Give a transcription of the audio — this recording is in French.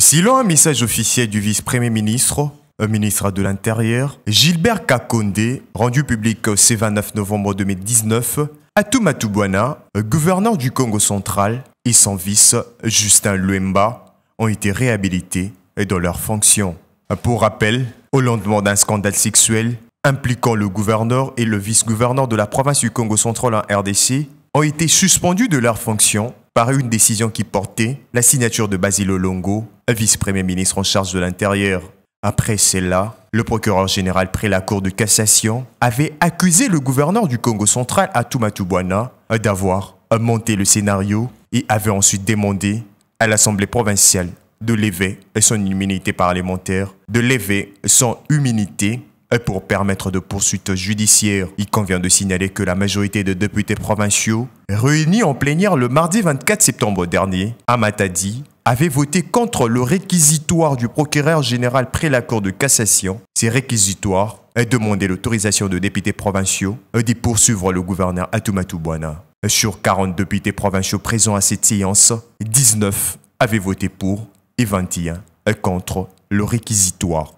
selon un message officiel du vice-premier ministre, un ministre de l'Intérieur, Gilbert Kakonde, rendu public ce 29 novembre 2019, Atuma gouverneur du Congo central, et son vice, Justin Luemba, ont été réhabilités dans leurs fonctions. Pour rappel, au lendemain d'un scandale sexuel impliquant le gouverneur et le vice-gouverneur de la province du Congo central en RDC, ont été suspendus de leurs fonctions par une décision qui portait la signature de Basile Longo, vice-premier ministre en charge de l'Intérieur. Après cela, le procureur général près la Cour de cassation avait accusé le gouverneur du Congo central, Atuma d'avoir monté le scénario et avait ensuite demandé à l'Assemblée provinciale de lever son immunité parlementaire, de lever son immunité pour permettre de poursuites judiciaires, il convient de signaler que la majorité de députés provinciaux, réunis en plénière le mardi 24 septembre dernier, à Matadi, avaient voté contre le réquisitoire du procureur général près la Cour de cassation. Ces réquisitoires demandé l'autorisation de députés provinciaux d'y poursuivre le gouverneur Atoumatou Sur 40 députés provinciaux présents à cette séance, 19 avaient voté pour et 21 contre le réquisitoire.